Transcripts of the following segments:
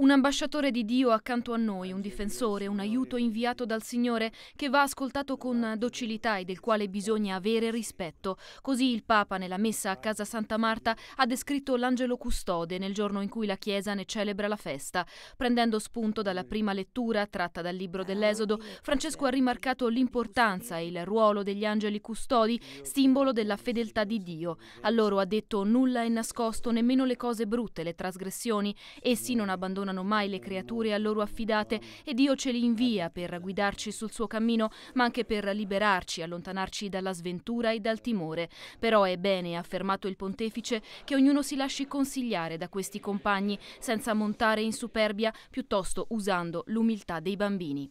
Un ambasciatore di Dio accanto a noi, un difensore, un aiuto inviato dal Signore che va ascoltato con docilità e del quale bisogna avere rispetto. Così il Papa nella messa a casa Santa Marta ha descritto l'angelo custode nel giorno in cui la Chiesa ne celebra la festa. Prendendo spunto dalla prima lettura tratta dal libro dell'Esodo, Francesco ha rimarcato l'importanza e il ruolo degli angeli custodi, simbolo della fedeltà di Dio. A loro ha detto nulla è nascosto, nemmeno le cose brutte, le trasgressioni. Essi non abbandonano abbandonano mai le creature a loro affidate e Dio ce li invia per guidarci sul suo cammino, ma anche per liberarci, allontanarci dalla sventura e dal timore. Però è bene, ha affermato il pontefice, che ognuno si lasci consigliare da questi compagni, senza montare in superbia, piuttosto usando l'umiltà dei bambini.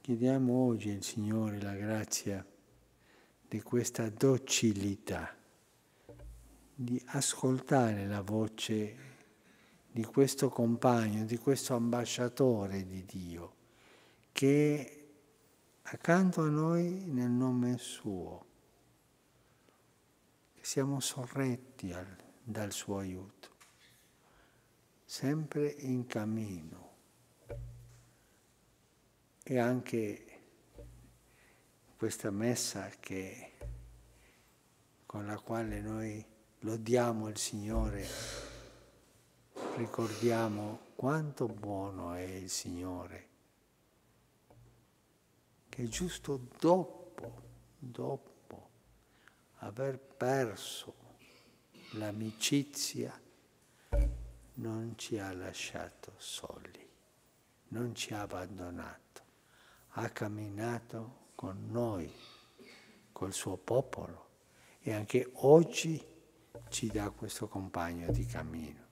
Chiediamo oggi al Signore la grazia di questa docilità, di ascoltare la voce di questo compagno, di questo ambasciatore di Dio, che accanto a noi nel nome suo, siamo sorretti al, dal suo aiuto, sempre in cammino e anche questa messa che, con la quale noi lodiamo il Signore ricordiamo quanto buono è il Signore, che giusto dopo, dopo aver perso l'amicizia, non ci ha lasciato soli, non ci ha abbandonato, ha camminato con noi, col suo popolo e anche oggi ci dà questo compagno di cammino.